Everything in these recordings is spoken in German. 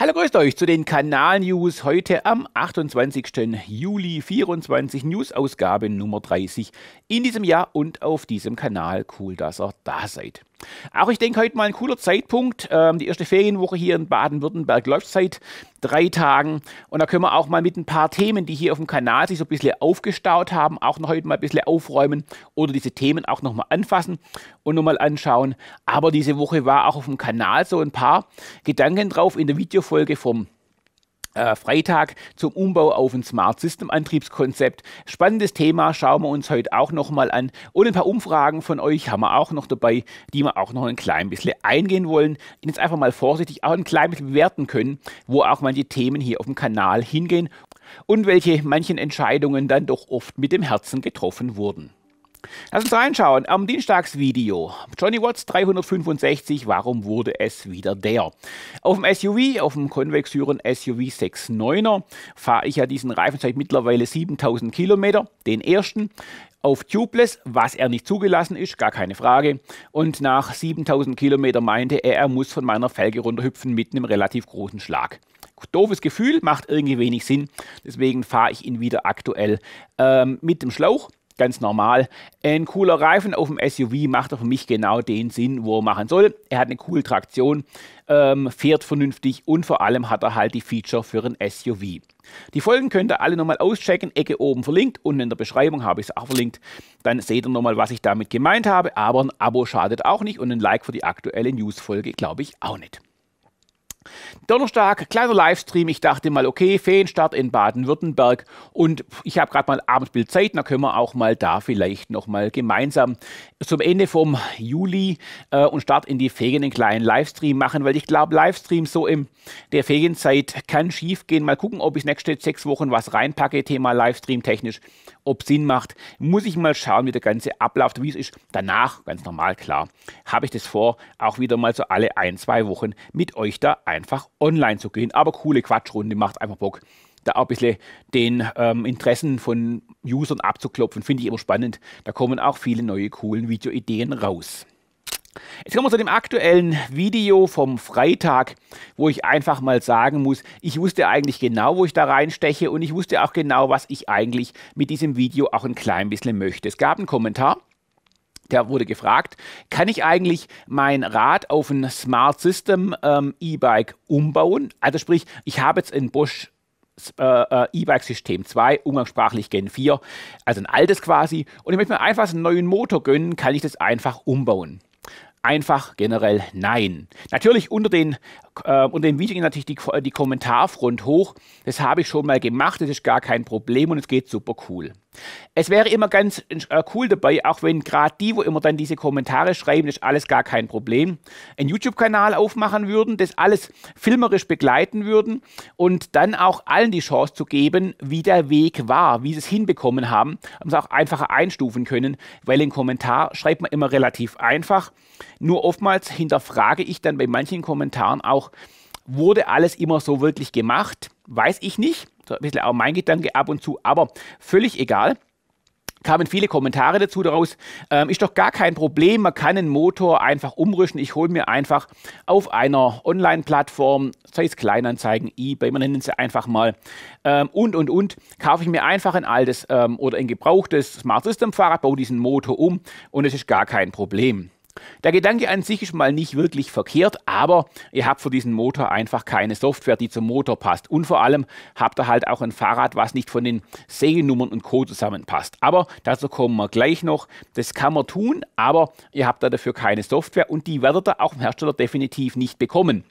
Hallo, grüßt euch zu den Kanal-News heute am 28. Juli 24 News-Ausgabe Nummer 30 in diesem Jahr und auf diesem Kanal. Cool, dass ihr da seid. Auch ich denke, heute mal ein cooler Zeitpunkt. Ähm, die erste Ferienwoche hier in Baden-Württemberg läuft seit drei Tagen. Und da können wir auch mal mit ein paar Themen, die hier auf dem Kanal sich so ein bisschen aufgestaut haben, auch noch heute mal ein bisschen aufräumen oder diese Themen auch nochmal anfassen und nochmal anschauen. Aber diese Woche war auch auf dem Kanal so ein paar Gedanken drauf in der Videofolge vom äh, Freitag zum Umbau auf ein Smart System Antriebskonzept. Spannendes Thema, schauen wir uns heute auch nochmal an. Und ein paar Umfragen von euch haben wir auch noch dabei, die wir auch noch ein klein bisschen eingehen wollen. Jetzt einfach mal vorsichtig auch ein klein bisschen bewerten können, wo auch manche Themen hier auf dem Kanal hingehen und welche manchen Entscheidungen dann doch oft mit dem Herzen getroffen wurden. Lass uns reinschauen am Dienstagsvideo. Johnny Watts 365, warum wurde es wieder der? Auf dem SUV, auf dem Convex konvexyren SUV 6.9er, fahre ich ja diesen Reifen seit mittlerweile 7000 Kilometer, den ersten auf Tubeless, was er nicht zugelassen ist, gar keine Frage. Und nach 7000 Kilometer meinte er, er muss von meiner Felge runterhüpfen mit einem relativ großen Schlag. Doofes Gefühl, macht irgendwie wenig Sinn. Deswegen fahre ich ihn wieder aktuell ähm, mit dem Schlauch ganz normal. Ein cooler Reifen auf dem SUV macht für mich genau den Sinn, wo er machen soll. Er hat eine coole Traktion, ähm, fährt vernünftig und vor allem hat er halt die Feature für ein SUV. Die Folgen könnt ihr alle nochmal auschecken, Ecke oben verlinkt, unten in der Beschreibung habe ich es auch verlinkt. Dann seht ihr nochmal, was ich damit gemeint habe, aber ein Abo schadet auch nicht und ein Like für die aktuelle News-Folge glaube ich auch nicht. Donnerstag, kleiner Livestream. Ich dachte mal, okay, Feenstart in Baden-Württemberg und ich habe gerade mal Abendbild Zeit, da können wir auch mal da vielleicht nochmal gemeinsam zum Ende vom Juli äh, und Start in die Ferien einen kleinen Livestream machen, weil ich glaube, Livestream so in der Fegenzeit kann schief gehen. Mal gucken, ob ich nächste sechs Wochen was reinpacke, Thema Livestream technisch, ob Sinn macht. Muss ich mal schauen, wie der ganze Ablauf, wie es ist. Danach, ganz normal, klar, habe ich das vor, auch wieder mal so alle ein, zwei Wochen mit euch da einfach online zu gehen. Aber coole Quatschrunde macht einfach Bock. Da auch ein bisschen den ähm, Interessen von Usern abzuklopfen, finde ich immer spannend. Da kommen auch viele neue coolen Videoideen raus. Jetzt kommen wir zu dem aktuellen Video vom Freitag, wo ich einfach mal sagen muss, ich wusste eigentlich genau, wo ich da reinsteche und ich wusste auch genau, was ich eigentlich mit diesem Video auch ein klein bisschen möchte. Es gab einen Kommentar der wurde gefragt, kann ich eigentlich mein Rad auf ein Smart System ähm, E-Bike umbauen? Also sprich, ich habe jetzt ein Bosch äh, äh E-Bike System 2, umgangssprachlich Gen 4, also ein altes quasi, und ich möchte mir einfach einen neuen Motor gönnen, kann ich das einfach umbauen? Einfach generell nein. Natürlich unter, den, äh, unter dem Video geht natürlich die, die Kommentarfront hoch. Das habe ich schon mal gemacht, das ist gar kein Problem und es geht super cool. Es wäre immer ganz äh, cool dabei, auch wenn gerade die, wo immer dann diese Kommentare schreiben, das ist alles gar kein Problem, einen YouTube-Kanal aufmachen würden, das alles filmerisch begleiten würden und dann auch allen die Chance zu geben, wie der Weg war, wie sie es hinbekommen haben, haben sie auch einfacher einstufen können, weil den Kommentar schreibt man immer relativ einfach. Nur oftmals hinterfrage ich dann bei manchen Kommentaren auch, wurde alles immer so wirklich gemacht? Weiß ich nicht ein bisschen auch mein Gedanke ab und zu, aber völlig egal kamen viele Kommentare dazu daraus. Ähm, ist doch gar kein Problem, man kann einen Motor einfach umrüsten. Ich hole mir einfach auf einer Online-Plattform, sei es Kleinanzeigen, eBay, man nennt sie einfach mal, ähm, und, und, und, kaufe ich mir einfach ein altes ähm, oder ein gebrauchtes Smart System Fahrrad, baue diesen Motor um und es ist gar kein Problem. Der Gedanke an sich ist mal nicht wirklich verkehrt, aber ihr habt für diesen Motor einfach keine Software, die zum Motor passt. Und vor allem habt ihr halt auch ein Fahrrad, was nicht von den Seriennummern und Co. zusammenpasst. Aber dazu kommen wir gleich noch. Das kann man tun, aber ihr habt da dafür keine Software und die werdet ihr auch im Hersteller definitiv nicht bekommen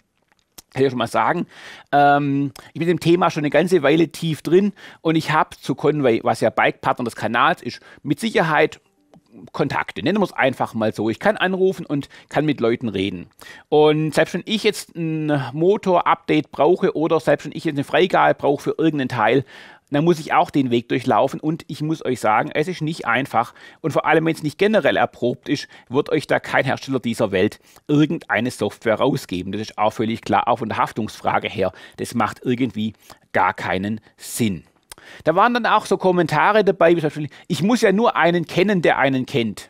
kann ich ja schon mal sagen, ähm, ich bin dem Thema schon eine ganze Weile tief drin und ich habe zu Conway, was ja Bikepartner des Kanals ist, mit Sicherheit Kontakte, nennen wir es einfach mal so. Ich kann anrufen und kann mit Leuten reden. Und selbst wenn ich jetzt ein Motor-Update brauche oder selbst wenn ich jetzt eine Freigabe brauche für irgendeinen Teil, dann muss ich auch den Weg durchlaufen und ich muss euch sagen, es ist nicht einfach und vor allem, wenn es nicht generell erprobt ist, wird euch da kein Hersteller dieser Welt irgendeine Software rausgeben. Das ist auch völlig klar, auch von der Haftungsfrage her. Das macht irgendwie gar keinen Sinn. Da waren dann auch so Kommentare dabei, wie zum Beispiel, ich muss ja nur einen kennen, der einen kennt.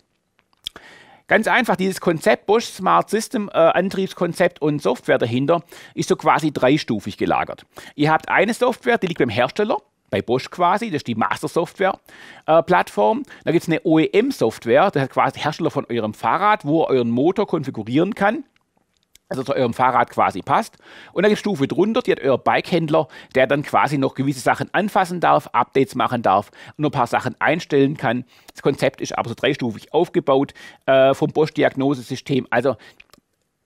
Ganz einfach, dieses Konzept Bosch Smart System, äh, Antriebskonzept und Software dahinter, ist so quasi dreistufig gelagert. Ihr habt eine Software, die liegt beim Hersteller, bei Bosch quasi, das ist die Master Software äh, Plattform. Da gibt es eine OEM Software, das ist quasi Hersteller von eurem Fahrrad, wo ihr euren Motor konfigurieren kann also zu eurem Fahrrad quasi passt. Und dann gibt Stufe drunter, die hat euer Bikehändler, der dann quasi noch gewisse Sachen anfassen darf, Updates machen darf und ein paar Sachen einstellen kann. Das Konzept ist aber so dreistufig aufgebaut äh, vom Bosch-Diagnosesystem. Also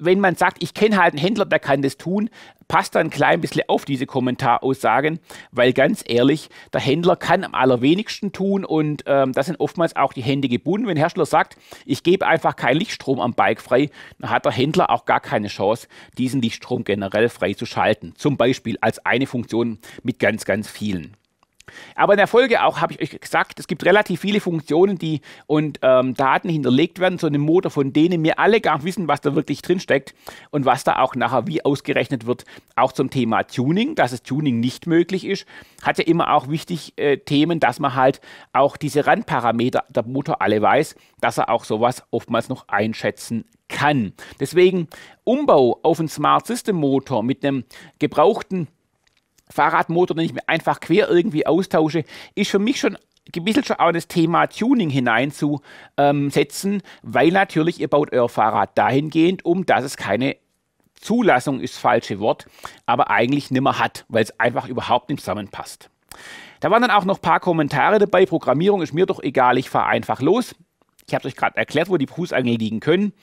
wenn man sagt, ich kenne halt einen Händler, der kann das tun, passt dann ein klein bisschen auf diese Kommentaraussagen, weil ganz ehrlich, der Händler kann am allerwenigsten tun und ähm, da sind oftmals auch die Hände gebunden. Wenn ein Hersteller sagt, ich gebe einfach keinen Lichtstrom am Bike frei, dann hat der Händler auch gar keine Chance, diesen Lichtstrom generell frei zu schalten. Zum Beispiel als eine Funktion mit ganz, ganz vielen. Aber in der Folge auch habe ich euch gesagt, es gibt relativ viele Funktionen, die und ähm, Daten hinterlegt werden zu einem Motor, von denen wir alle gar nicht wissen, was da wirklich drin steckt und was da auch nachher wie ausgerechnet wird. Auch zum Thema Tuning, dass es Tuning nicht möglich ist, hat ja immer auch wichtig äh, Themen, dass man halt auch diese Randparameter der Motor alle weiß, dass er auch sowas oftmals noch einschätzen kann. Deswegen Umbau auf einen Smart System Motor mit einem gebrauchten Fahrradmotor, den ich mir einfach quer irgendwie austausche, ist für mich schon ein schon auch das Thema Tuning hineinzusetzen, weil natürlich ihr baut euer Fahrrad dahingehend um, dass es keine Zulassung ist falsche Wort, aber eigentlich nimmer hat, weil es einfach überhaupt nicht zusammenpasst. Da waren dann auch noch ein paar Kommentare dabei. Programmierung ist mir doch egal, ich fahre einfach los ich habe euch gerade erklärt, wo die Brustangeln liegen können,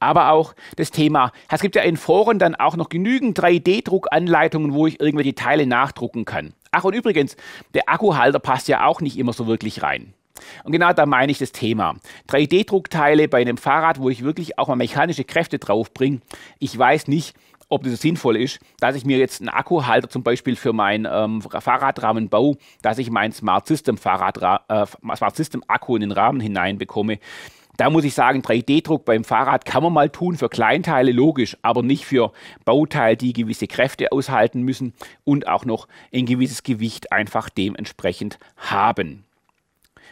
aber auch das Thema, es gibt ja in Foren dann auch noch genügend 3D-Druckanleitungen, wo ich irgendwelche Teile nachdrucken kann. Ach und übrigens, der Akkuhalter passt ja auch nicht immer so wirklich rein. Und genau da meine ich das Thema. 3D-Druckteile bei einem Fahrrad, wo ich wirklich auch mal mechanische Kräfte draufbringe. Ich weiß nicht, ob das sinnvoll ist, dass ich mir jetzt einen Akkuhalter zum Beispiel für mein ähm, Fahrradrahmen baue, dass ich mein Smart System, Fahrradra äh, Smart System Akku in den Rahmen hinein bekomme. Da muss ich sagen, 3D-Druck beim Fahrrad kann man mal tun für Kleinteile, logisch, aber nicht für Bauteile, die gewisse Kräfte aushalten müssen und auch noch ein gewisses Gewicht einfach dementsprechend haben.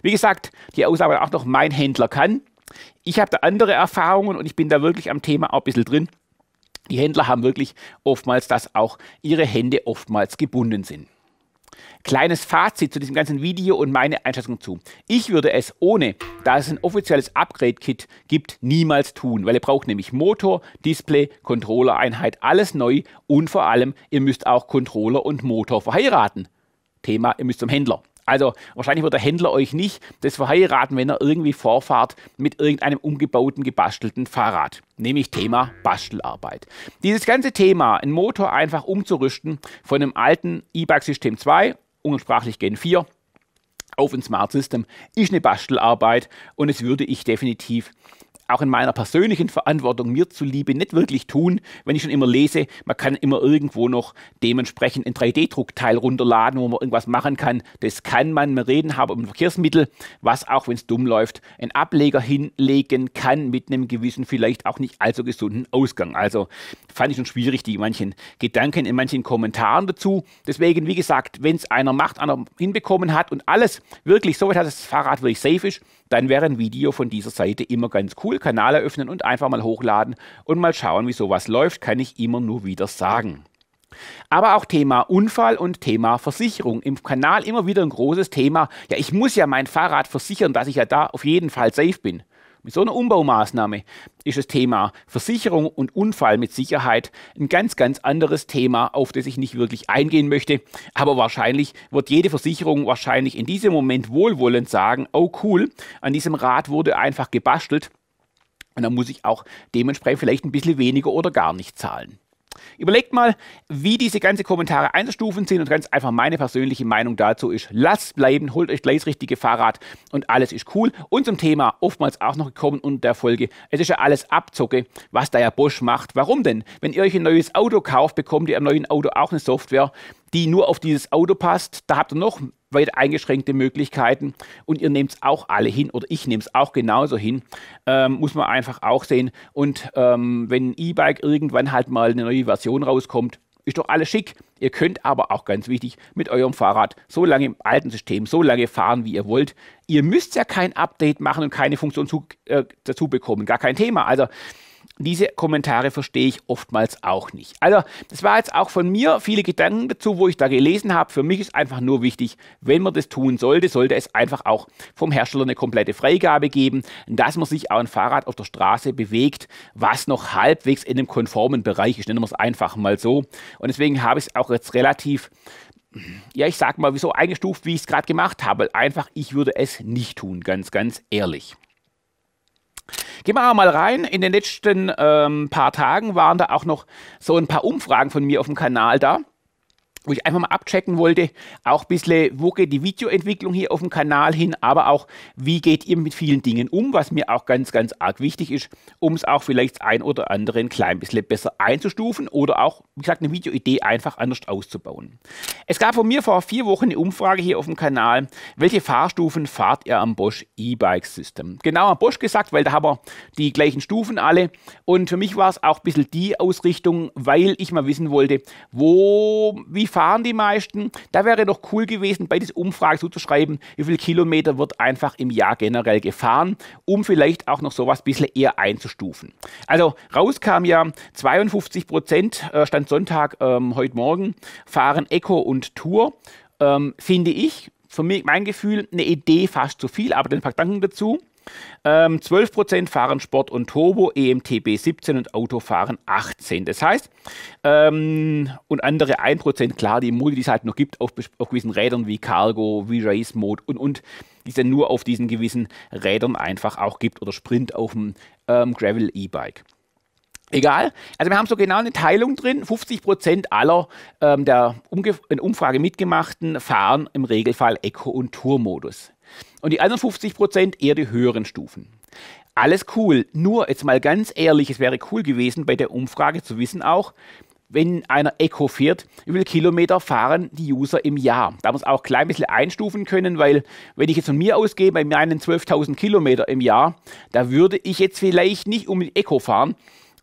Wie gesagt, die Aussage auch noch, mein Händler kann. Ich habe da andere Erfahrungen und ich bin da wirklich am Thema auch ein bisschen drin. Die Händler haben wirklich oftmals, dass auch ihre Hände oftmals gebunden sind. Kleines Fazit zu diesem ganzen Video und meine Einschätzung zu. Ich würde es ohne, da es ein offizielles Upgrade-Kit gibt, niemals tun, weil ihr braucht nämlich Motor, Display, Controller-Einheit, alles neu und vor allem, ihr müsst auch Controller und Motor verheiraten. Thema, ihr müsst zum Händler. Also wahrscheinlich wird der Händler euch nicht das verheiraten, wenn er irgendwie vorfahrt mit irgendeinem umgebauten, gebastelten Fahrrad. Nämlich Thema Bastelarbeit. Dieses ganze Thema, einen Motor einfach umzurüsten von einem alten E-Bike System 2, umsprachlich Gen 4, auf ein Smart System, ist eine Bastelarbeit und es würde ich definitiv auch in meiner persönlichen Verantwortung mir zuliebe nicht wirklich tun, wenn ich schon immer lese, man kann immer irgendwo noch dementsprechend ein 3D-Druckteil runterladen, wo man irgendwas machen kann. Das kann man, wir reden haben um Verkehrsmittel, was auch, wenn es dumm läuft, ein Ableger hinlegen kann mit einem gewissen, vielleicht auch nicht allzu gesunden Ausgang. Also fand ich schon schwierig, die manchen Gedanken in manchen Kommentaren dazu. Deswegen, wie gesagt, wenn es einer macht, einer hinbekommen hat und alles wirklich so weit hat, dass das Fahrrad wirklich safe ist, dann wäre ein Video von dieser Seite immer ganz cool. Kanal eröffnen und einfach mal hochladen und mal schauen, wie sowas läuft, kann ich immer nur wieder sagen. Aber auch Thema Unfall und Thema Versicherung. Im Kanal immer wieder ein großes Thema. Ja, ich muss ja mein Fahrrad versichern, dass ich ja da auf jeden Fall safe bin. Mit so einer Umbaumaßnahme ist das Thema Versicherung und Unfall mit Sicherheit ein ganz, ganz anderes Thema, auf das ich nicht wirklich eingehen möchte. Aber wahrscheinlich wird jede Versicherung wahrscheinlich in diesem Moment wohlwollend sagen, oh cool, an diesem Rad wurde einfach gebastelt. Und dann muss ich auch dementsprechend vielleicht ein bisschen weniger oder gar nicht zahlen. Überlegt mal, wie diese ganzen Kommentare einzustufen sind und ganz einfach meine persönliche Meinung dazu ist, lasst bleiben, holt euch gleich das richtige Fahrrad und alles ist cool. Und zum Thema oftmals auch noch gekommen unter der Folge, es ist ja alles Abzocke, was da ja Bosch macht. Warum denn? Wenn ihr euch ein neues Auto kauft, bekommt ihr am neuen Auto auch eine Software, die nur auf dieses Auto passt. Da habt ihr noch weit eingeschränkte Möglichkeiten und ihr nehmt es auch alle hin oder ich nehme es auch genauso hin. Ähm, muss man einfach auch sehen. Und ähm, wenn ein E-Bike irgendwann halt mal eine neue Version rauskommt, ist doch alles schick. Ihr könnt aber auch ganz wichtig mit eurem Fahrrad so lange im alten System, so lange fahren, wie ihr wollt. Ihr müsst ja kein Update machen und keine Funktion zu, äh, dazu bekommen, gar kein Thema. Also diese Kommentare verstehe ich oftmals auch nicht. Also, das war jetzt auch von mir viele Gedanken dazu, wo ich da gelesen habe. Für mich ist einfach nur wichtig, wenn man das tun sollte, sollte es einfach auch vom Hersteller eine komplette Freigabe geben, dass man sich auch ein Fahrrad auf der Straße bewegt, was noch halbwegs in einem konformen Bereich ist. Nennen wir es einfach mal so. Und deswegen habe ich es auch jetzt relativ ja, ich sag mal, wieso eingestuft, wie ich es gerade gemacht habe. Einfach, ich würde es nicht tun, ganz, ganz ehrlich. Gehen wir aber mal rein. In den letzten ähm, paar Tagen waren da auch noch so ein paar Umfragen von mir auf dem Kanal da wo ich einfach mal abchecken wollte, auch ein bisschen, wo geht die Videoentwicklung hier auf dem Kanal hin, aber auch, wie geht ihr mit vielen Dingen um, was mir auch ganz, ganz arg wichtig ist, um es auch vielleicht ein oder andere ein klein bisschen besser einzustufen oder auch, wie gesagt, eine Videoidee einfach anders auszubauen. Es gab von mir vor vier Wochen eine Umfrage hier auf dem Kanal, welche Fahrstufen fahrt ihr am Bosch E-Bike System? Genau am Bosch gesagt, weil da haben wir die gleichen Stufen alle und für mich war es auch ein bisschen die Ausrichtung, weil ich mal wissen wollte, wo, wie fahren die meisten. Da wäre doch cool gewesen, bei dieser Umfrage zuzuschreiben, wie viele Kilometer wird einfach im Jahr generell gefahren, um vielleicht auch noch sowas ein bisschen eher einzustufen. Also rauskam ja 52 Prozent, äh, Stand Sonntag ähm, heute Morgen, fahren Eco und Tour. Ähm, finde ich, für mich, mein Gefühl, eine Idee fast zu viel, aber den paar Gedanken dazu. Ähm, 12% fahren Sport und Turbo, EMTB 17 und Autofahren 18. Das heißt, ähm, und andere 1%, klar, die Multi, die es halt noch gibt auf, auf gewissen Rädern wie Cargo, wie Race Mode und, und, die es dann nur auf diesen gewissen Rädern einfach auch gibt oder Sprint auf dem ähm, Gravel E-Bike. Egal. Also wir haben so genau eine Teilung drin. 50 Prozent aller ähm, der Umge in Umfrage mitgemachten fahren im Regelfall Eco- und Tourmodus. Und die anderen 50 Prozent eher die höheren Stufen. Alles cool. Nur jetzt mal ganz ehrlich, es wäre cool gewesen, bei der Umfrage zu wissen auch, wenn einer Eco fährt, wie viele Kilometer fahren die User im Jahr. Da muss auch klein ein bisschen einstufen können, weil wenn ich jetzt von mir ausgehe, bei meinen 12.000 Kilometer im Jahr, da würde ich jetzt vielleicht nicht um Eco fahren,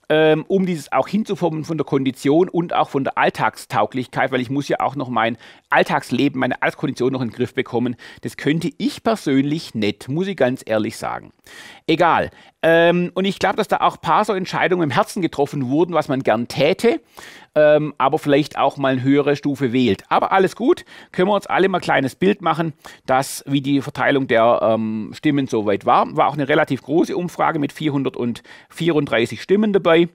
ähm, um dieses auch hinzuformen von der Kondition und auch von der Alltagstauglichkeit, weil ich muss ja auch noch mein Alltagsleben, meine Alltagskondition noch in den Griff bekommen. Das könnte ich persönlich nicht, muss ich ganz ehrlich sagen. Egal, ähm, und ich glaube, dass da auch ein paar so Entscheidungen im Herzen getroffen wurden, was man gern täte, ähm, aber vielleicht auch mal eine höhere Stufe wählt. Aber alles gut, können wir uns alle mal ein kleines Bild machen, dass wie die Verteilung der ähm, Stimmen soweit war. War auch eine relativ große Umfrage mit 434 Stimmen dabei.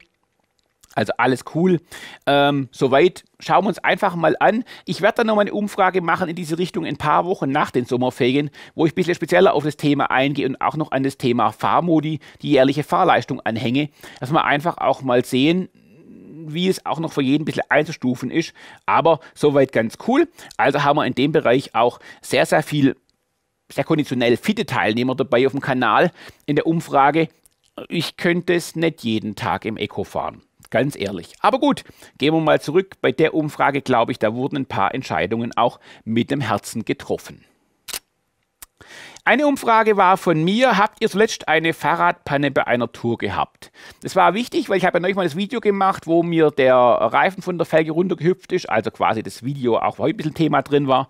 Also alles cool. Ähm, soweit schauen wir uns einfach mal an. Ich werde dann nochmal eine Umfrage machen in diese Richtung ein paar Wochen nach den Sommerferien, wo ich ein bisschen spezieller auf das Thema eingehe und auch noch an das Thema Fahrmodi, die jährliche Fahrleistung anhänge, dass wir einfach auch mal sehen, wie es auch noch für jeden ein bisschen einzustufen ist. Aber soweit ganz cool. Also haben wir in dem Bereich auch sehr, sehr viel, sehr konditionell fitte Teilnehmer dabei auf dem Kanal in der Umfrage. Ich könnte es nicht jeden Tag im Eco fahren. Ganz ehrlich. Aber gut, gehen wir mal zurück. Bei der Umfrage glaube ich, da wurden ein paar Entscheidungen auch mit dem Herzen getroffen. Eine Umfrage war von mir, habt ihr zuletzt eine Fahrradpanne bei einer Tour gehabt? Das war wichtig, weil ich habe ja neulich mal das Video gemacht, wo mir der Reifen von der Felge runtergehüpft ist, also quasi das Video auch heute ein bisschen Thema drin war.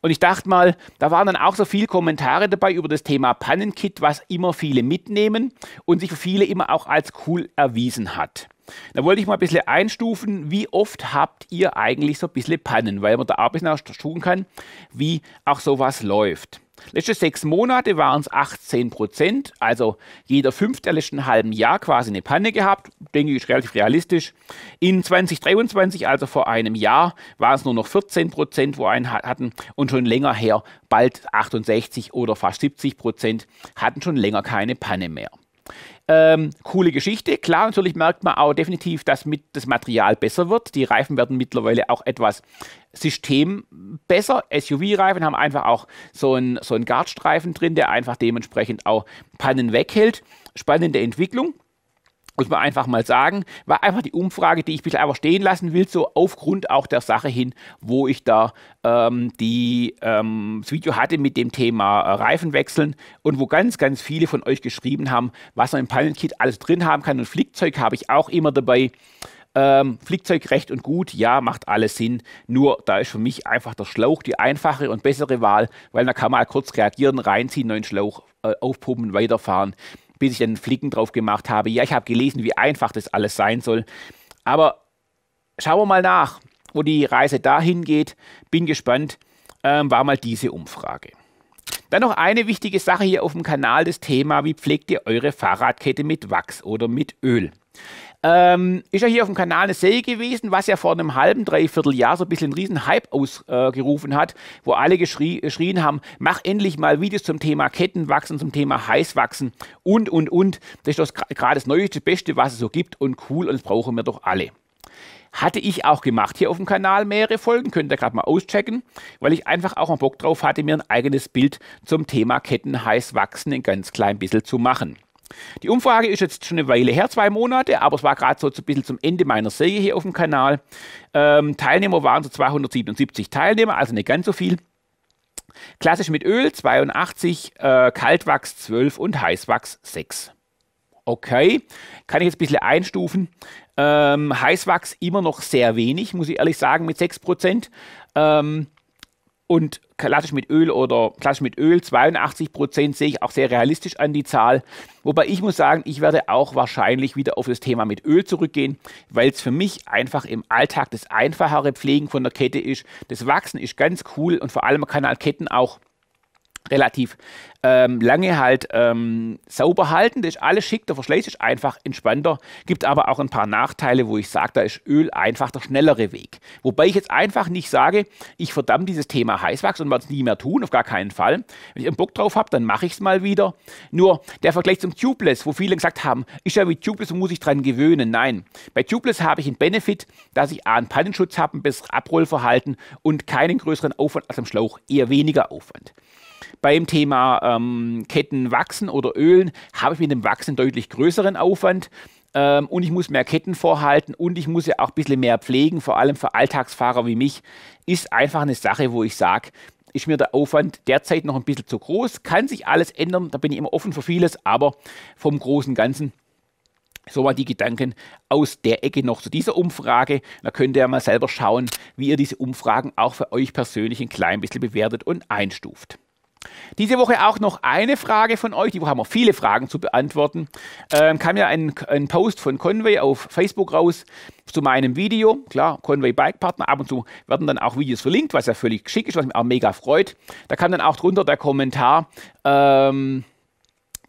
Und ich dachte mal, da waren dann auch so viele Kommentare dabei über das Thema Pannenkit, was immer viele mitnehmen und sich für viele immer auch als cool erwiesen hat. Da wollte ich mal ein bisschen einstufen, wie oft habt ihr eigentlich so ein bisschen Pannen, weil man da auch ein bisschen tun kann, wie auch sowas läuft. Letzte sechs Monate waren es 18 Prozent, also jeder fünfte der letzten halben Jahr quasi eine Panne gehabt, denke ich, ist relativ realistisch. In 2023, also vor einem Jahr, waren es nur noch 14 Prozent, wo einen hatten und schon länger her bald 68 oder fast 70 Prozent hatten schon länger keine Panne mehr. Ähm, coole Geschichte. Klar, natürlich merkt man auch definitiv, dass mit das Material besser wird. Die Reifen werden mittlerweile auch etwas systembesser. SUV-Reifen haben einfach auch so einen so einen Guardstreifen drin, der einfach dementsprechend auch Pannen weghält. Spannende Entwicklung muss man einfach mal sagen, war einfach die Umfrage, die ich ein bisschen einfach stehen lassen will, so aufgrund auch der Sache hin, wo ich da ähm, die, ähm, das Video hatte mit dem Thema äh, Reifenwechseln und wo ganz, ganz viele von euch geschrieben haben, was man im Pilot Kit alles drin haben kann und Flickzeug habe ich auch immer dabei. Ähm, Flickzeug recht und gut, ja, macht alles Sinn. Nur da ist für mich einfach der Schlauch die einfache und bessere Wahl, weil da kann man halt kurz reagieren, reinziehen, neuen Schlauch äh, aufpumpen, weiterfahren bis ich einen Flicken drauf gemacht habe. Ja, ich habe gelesen, wie einfach das alles sein soll. Aber schauen wir mal nach, wo die Reise dahin geht. Bin gespannt. Ähm, war mal diese Umfrage. Dann noch eine wichtige Sache hier auf dem Kanal, das Thema, wie pflegt ihr eure Fahrradkette mit Wachs oder mit Öl? Ähm, ist ja hier auf dem Kanal eine Serie gewesen, was ja vor einem halben, dreiviertel Jahr so ein bisschen einen riesen Hype ausgerufen äh, hat, wo alle geschrien haben, mach endlich mal Videos zum Thema Kettenwachsen, zum Thema Heißwachsen und, und, und. Das ist doch gerade das Neueste, Beste, was es so gibt und cool und das brauchen wir doch alle. Hatte ich auch gemacht hier auf dem Kanal mehrere Folgen, könnt ihr gerade mal auschecken, weil ich einfach auch einen Bock drauf hatte, mir ein eigenes Bild zum Thema Kettenheißwachsen ein ganz klein bisschen zu machen. Die Umfrage ist jetzt schon eine Weile her, zwei Monate, aber es war gerade so ein bisschen zum Ende meiner Serie hier auf dem Kanal. Ähm, Teilnehmer waren so 277 Teilnehmer, also nicht ganz so viel. Klassisch mit Öl 82, äh, Kaltwachs 12 und Heißwachs 6. Okay, kann ich jetzt ein bisschen einstufen. Ähm, Heißwachs immer noch sehr wenig, muss ich ehrlich sagen, mit 6%. Ähm, und klassisch mit Öl oder klassisch mit Öl 82 Prozent sehe ich auch sehr realistisch an die Zahl. Wobei ich muss sagen, ich werde auch wahrscheinlich wieder auf das Thema mit Öl zurückgehen, weil es für mich einfach im Alltag das einfachere Pflegen von der Kette ist. Das Wachsen ist ganz cool und vor allem kann halt Ketten auch relativ ähm, lange halt ähm, sauber halten. Das ist alles schick, der Verschleiß ist einfach entspannter. Gibt aber auch ein paar Nachteile, wo ich sage, da ist Öl einfach der schnellere Weg. Wobei ich jetzt einfach nicht sage, ich verdamme dieses Thema Heißwachs und werde es nie mehr tun, auf gar keinen Fall. Wenn ich einen Bock drauf habe, dann mache ich es mal wieder. Nur der Vergleich zum Tubeless, wo viele gesagt haben, ist ja wie Tubeless und muss ich dran gewöhnen. Nein, bei Tubeless habe ich einen Benefit, dass ich A, einen Pannenschutz habe, ein besseres Abrollverhalten und keinen größeren Aufwand als am Schlauch, eher weniger Aufwand. Beim Thema ähm, Ketten wachsen oder Ölen habe ich mit dem Wachsen deutlich größeren Aufwand. Ähm, und ich muss mehr Ketten vorhalten und ich muss ja auch ein bisschen mehr pflegen, vor allem für Alltagsfahrer wie mich, ist einfach eine Sache, wo ich sage, ist mir der Aufwand derzeit noch ein bisschen zu groß. Kann sich alles ändern, da bin ich immer offen für vieles, aber vom großen Ganzen. So mal die Gedanken aus der Ecke noch zu dieser Umfrage. Da könnt ihr ja mal selber schauen, wie ihr diese Umfragen auch für euch persönlich ein klein bisschen bewertet und einstuft. Diese Woche auch noch eine Frage von euch. Die Woche haben wir viele Fragen zu beantworten. Ähm, kam ja ein, ein, Post von Conway auf Facebook raus zu meinem Video. Klar, Conway Bike Partner. Ab und zu werden dann auch Videos verlinkt, was ja völlig schick ist, was mich auch mega freut. Da kam dann auch drunter der Kommentar. Ähm,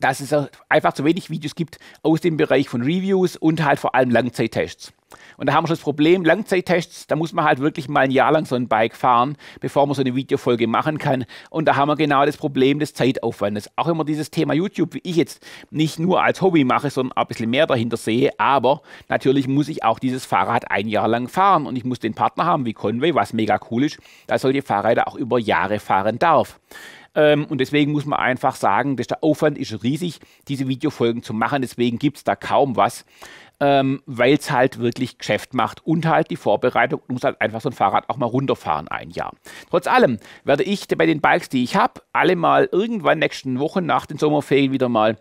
dass es einfach zu wenig Videos gibt aus dem Bereich von Reviews und halt vor allem Langzeittests. Und da haben wir schon das Problem, Langzeittests, da muss man halt wirklich mal ein Jahr lang so ein Bike fahren, bevor man so eine Videofolge machen kann. Und da haben wir genau das Problem des Zeitaufwandes. Auch wenn man dieses Thema YouTube, wie ich jetzt, nicht nur als Hobby mache, sondern auch ein bisschen mehr dahinter sehe. Aber natürlich muss ich auch dieses Fahrrad ein Jahr lang fahren. Und ich muss den Partner haben wie Conway, was mega cool ist, dass solche Fahrräder auch über Jahre fahren darf. Ähm, und deswegen muss man einfach sagen, dass der Aufwand ist riesig, diese Videofolgen zu machen. Deswegen gibt es da kaum was, ähm, weil es halt wirklich Geschäft macht und halt die Vorbereitung Du musst halt einfach so ein Fahrrad auch mal runterfahren ein Jahr. Trotz allem werde ich bei den Bikes, die ich habe, alle mal irgendwann nächsten Wochen nach den Sommerferien wieder mal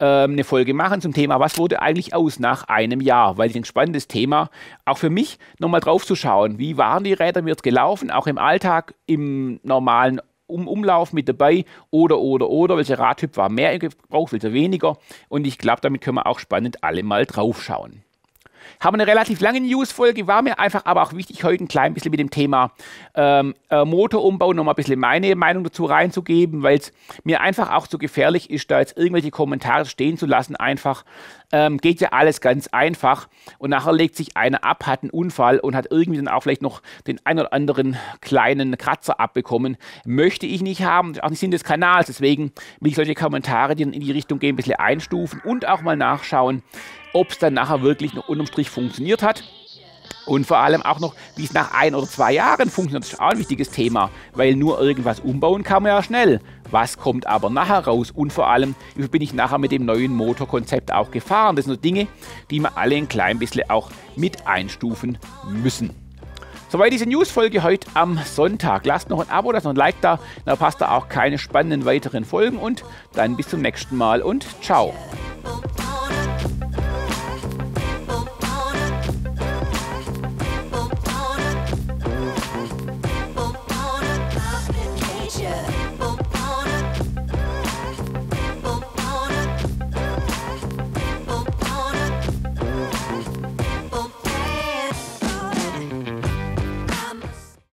ähm, eine Folge machen zum Thema, was wurde eigentlich aus nach einem Jahr, weil ich ein spannendes Thema, auch für mich nochmal drauf zu schauen, wie waren die Räder, wie wird gelaufen, auch im Alltag, im normalen um Umlauf mit dabei oder, oder, oder. Welcher Radtyp war mehr gebraucht, welcher weniger? Und ich glaube, damit können wir auch spannend alle mal draufschauen. Haben eine relativ lange News-Folge, war mir einfach aber auch wichtig, heute ein klein bisschen mit dem Thema ähm, äh, Motorumbau nochmal ein bisschen meine Meinung dazu reinzugeben, weil es mir einfach auch zu gefährlich ist, da jetzt irgendwelche Kommentare stehen zu lassen. Einfach ähm, geht ja alles ganz einfach und nachher legt sich einer ab, hat einen Unfall und hat irgendwie dann auch vielleicht noch den ein oder anderen kleinen Kratzer abbekommen. Möchte ich nicht haben, auch nicht Sinn des Kanals. Deswegen will ich solche Kommentare, die dann in die Richtung gehen, ein bisschen einstufen und auch mal nachschauen, ob es dann nachher wirklich noch unterm Strich funktioniert hat. Und vor allem auch noch, wie es nach ein oder zwei Jahren funktioniert, das ist auch ein wichtiges Thema, weil nur irgendwas umbauen kann man ja schnell. Was kommt aber nachher raus? Und vor allem, wie bin ich nachher mit dem neuen Motorkonzept auch gefahren? Das sind so Dinge, die wir alle ein klein bisschen auch mit einstufen müssen. Soweit diese News-Folge heute am Sonntag. Lasst noch ein Abo, lasst noch ein Like da, dann verpasst ihr auch keine spannenden weiteren Folgen und dann bis zum nächsten Mal und ciao.